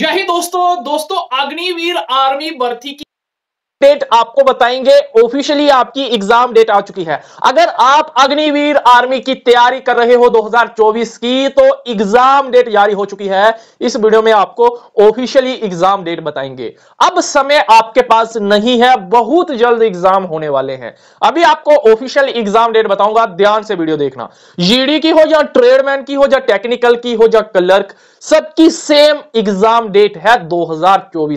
यही दोस्तों दोस्तों अग्निवीर आर्मी भर्ती की डेट आपको बताएंगे ऑफिशियली आपकी एग्जाम डेट आ चुकी है अगर आप अग्निवीर आर्मी की तैयारी कर रहे हो 2024 की तो एग्जाम डेट जारी हो चुकी है इस वीडियो में आपको ऑफिशियली एग्जाम डेट बताएंगे अब समय आपके पास नहीं है बहुत जल्द एग्जाम होने वाले हैं अभी आपको ऑफिशियल एग्जाम डेट बताऊंगा ध्यान से वीडियो देखना जीडी की हो या ट्रेडमैन की हो या टेक्निकल की हो या क्लर्क सबकी सेम एग्जाम डेट है दो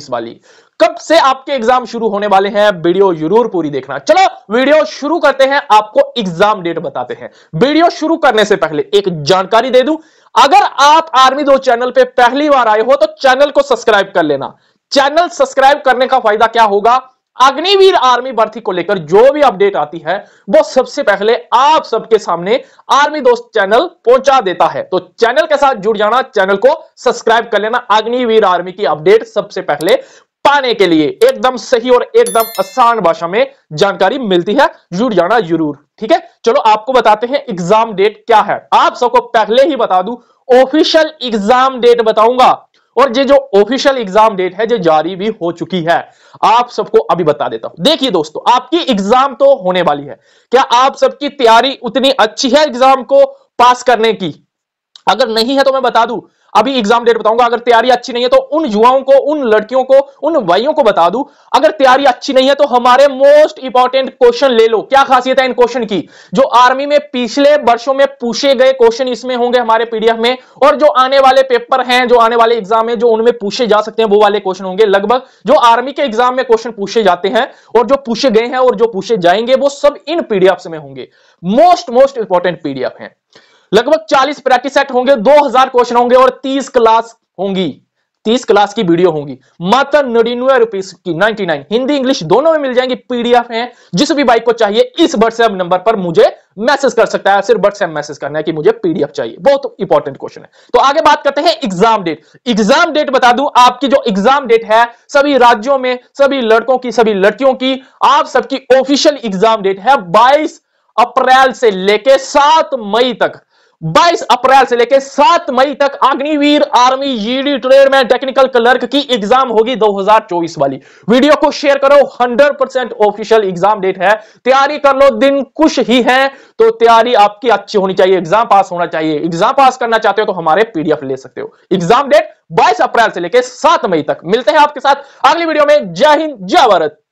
वाली कब से आपके एग्जाम शुरू होने वाले हैं वीडियो जरूर पूरी देखना चलो वीडियो शुरू करते हैं आपको एग्जाम डेट बताते हैं वीडियो शुरू करने से पहले एक जानकारी दे दूं अगर आप आर्मी दो चैनल पे पहली बार आए हो तो चैनल को सब्सक्राइब कर लेना चैनल सब्सक्राइब करने का फायदा क्या होगा अग्निवीर आर्मी भर्ती को लेकर जो भी अपडेट आती है वो सबसे पहले आप सबके सामने आर्मी दोस्त चैनल पहुंचा देता है तो चैनल के साथ जुड़ जाना चैनल को सब्सक्राइब कर लेना अग्निवीर आर्मी की अपडेट सबसे पहले पाने के लिए एकदम सही और एकदम आसान भाषा में जानकारी मिलती है जुड़ जाना जरूर ठीक है चलो आपको बताते हैं एग्जाम डेट क्या है आप सबको पहले ही बता दू ऑफिशियल एग्जाम डेट बताऊंगा और ये जो ऑफिशियल एग्जाम डेट है जो जारी भी हो चुकी है आप सबको अभी बता देता हूं देखिए दोस्तों आपकी एग्जाम तो होने वाली है क्या आप सबकी तैयारी उतनी अच्छी है एग्जाम को पास करने की अगर नहीं है तो मैं बता दूं अभी एग्जाम डेट बताऊंगा अगर तैयारी अच्छी नहीं है तो उन युवाओं को उन लड़कियों को उन भाइयों को बता दू अगर तैयारी अच्छी नहीं है तो हमारे मोस्ट इंपॉर्टेंट क्वेश्चन ले लो क्या खासियत है इन क्वेश्चन की जो आर्मी में पिछले वर्षों में पूछे गए क्वेश्चन इसमें होंगे हमारे पीडीएफ में और जो आने वाले पेपर हैं जो आने वाले एग्जाम है जो उनमें पूछे जा सकते हैं वो वाले क्वेश्चन होंगे लगभग जो आर्मी के एग्जाम में क्वेश्चन पूछे जाते हैं और जो पूछे गए हैं और जो पूछे जाएंगे वो सब इन पीडीएफ में होंगे मोस्ट मोस्ट इंपॉर्टेंट पीडीएफ है लगभग 40 प्रैक्टिस सेट होंगे 2000 क्वेश्चन होंगे और 30 क्लास होंगी 30 क्लास की वीडियो होंगी मात्र नड़िनवे रुपीज की 99 हिंदी इंग्लिश दोनों में मिल जाएंगी पीडीएफ है जिस भी बाइक को चाहिए इस व्हाट्सएप नंबर पर मुझे मैसेज कर सकता है सिर्फ व्हाट्सएप मैसेज करना है कि मुझे पीडीएफ चाहिए बहुत इंपॉर्टेंट क्वेश्चन है तो आगे बात करते हैं एग्जाम डेट एग्जाम डेट बता दू आपकी जो एग्जाम डेट है सभी राज्यों में सभी लड़कों की सभी लड़कियों की आप सबकी ऑफिशियल एग्जाम डेट है बाईस अप्रैल से लेके सात मई तक 22 अप्रैल से लेकर 7 मई तक Agniveer army GD e trade में टेक्निकल क्लर्क की एग्जाम होगी 2024 वाली वीडियो को शेयर करो 100 परसेंट ऑफिशियल एग्जाम डेट है तैयारी कर लो दिन कुछ ही है तो तैयारी आपकी अच्छी होनी चाहिए एग्जाम पास होना चाहिए एग्जाम पास करना चाहते हो तो हमारे पीडीएफ ले सकते हो एग्जाम डेट 22 अप्रैल से लेकर 7 मई तक मिलते हैं आपके साथ अगली वीडियो में जय हिंद जय भारत